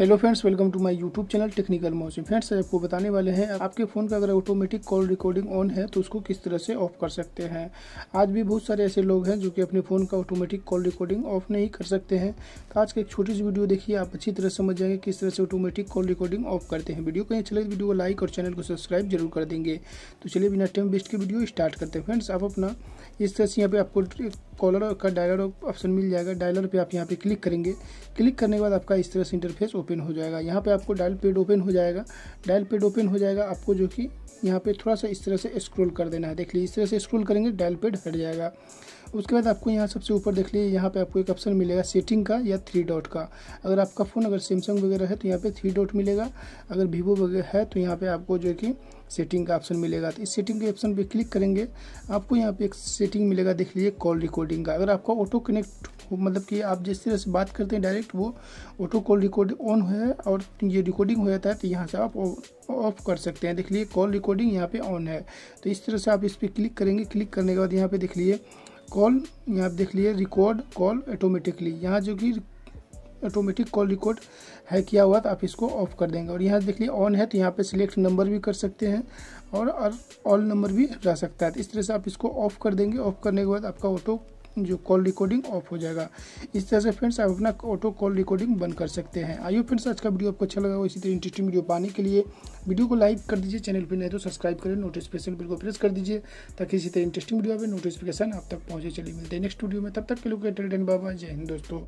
hello friends welcome to my YouTube channel technical motion friends आपको बताने वाले हैं आपके फ़ोन का अगर ऑटोमेटिक कॉल रिकॉर्डिंग ऑन है तो उसको किस तरह से ऑफ कर सकते हैं आज भी बहुत सारे ऐसे लोग हैं जो कि अपने फ़ोन का ऑटोमेटिक कॉल रिकॉर्डिंग ऑफ नहीं कर सकते हैं तो आज का एक छोटी सी वीडियो देखिए आप अच्छी तरह समझ जाएंगे किस तरह से ऑटोमेटिक कॉल रिकॉर्डिंग ऑफ करते हैं वीडियो कहीं चले वीडियो को लाइक और चैनल को सब्सक्राइब जरूर कर देंगे तो चलिए बिना टाइम वेस्ट की वीडियो स्टार्ट करते हैं फ्रेंड्स आप अपना इस तरह से यहाँ पर आपको कॉलर का डायलर ऑप्शन मिल जाएगा डायलर पे आप यहाँ पे क्लिक करेंगे क्लिक करने के बाद आपका इस तरह से इंटरफेस ओपन हो जाएगा यहाँ पे आपको डायल पेड ओपन हो जाएगा डायल पेड ओपन हो जाएगा आपको जो कि यहाँ पे थोड़ा सा इस तरह से स्क्रॉल कर देना है देख लीजिए इस तरह से स्क्रॉल करेंगे डायल पेड हट जाएगा उसके बाद आपको यहाँ सबसे ऊपर देख लीजिए यहाँ पे आपको एक ऑप्शन मिलेगा सेटिंग का या थ्री डॉट का अगर आपका फ़ोन अगर सैमसंग वगैरह है तो यहाँ पे थ्री डॉट मिलेगा अगर वीवो वगैरह है तो यहाँ पे आपको जो है कि सेटिंग का ऑप्शन मिलेगा तो इस सेटिंग के ऑप्शन पे क्लिक करेंगे आपको यहाँ पे एक सेटिंग मिलेगा देख लीजिए कॉल रिकॉर्डिंग का अगर आपका ऑटो कनेक्ट मतलब कि आप जिस तरह से बात करते हैं डायरेक्ट वो ऑटो कॉल रिकॉर्ड ऑन है और ये रिकॉर्डिंग हो जाता है तो यहाँ से आप ऑफ कर सकते हैं देख लीजिए कॉल रिकॉर्डिंग यहाँ पे ऑन है तो इस तरह से आप इस पर क्लिक करेंगे क्लिक करने के बाद यहाँ पे देख लीजिए कॉल यहाँ देख लिए रिकॉर्ड कॉल ऑटोमेटिकली यहाँ जो कि ऑटोमेटिक कॉल रिकॉर्ड है किया हुआ तो आप इसको ऑफ कर देंगे और यहाँ देख लिए ऑन है तो यहाँ पे सिलेक्ट नंबर भी कर सकते हैं और ऑल नंबर भी रह सकता है तो इस तरह से आप इसको ऑफ कर देंगे ऑफ करने के बाद आपका ऑटो जो कॉल रिकॉर्डिंग ऑफ हो जाएगा इस तरह से फ्रेंड्स आप अपना ऑटो कॉल रिकॉर्डिंग बंद कर सकते हैं आइए फ्रेंड्स आज का वीडियो आपको अच्छा लगा हो इसी तरह इंटरेस्टिंग वीडियो पाने के लिए वीडियो को लाइक कर दीजिए चैनल पर नहीं तो सब्सक्राइब करें नोटिफिकेशन बिल को प्रेस कर दीजिए ताकि इसी तरह इंटरेस्टिंग वीडियो आए नोटिफिकेशन आप तक पहुँचे चले मिलते हैं नेक्स्ट वीडियो में तब तक के लोग बाबा जय हिंद दोस्तों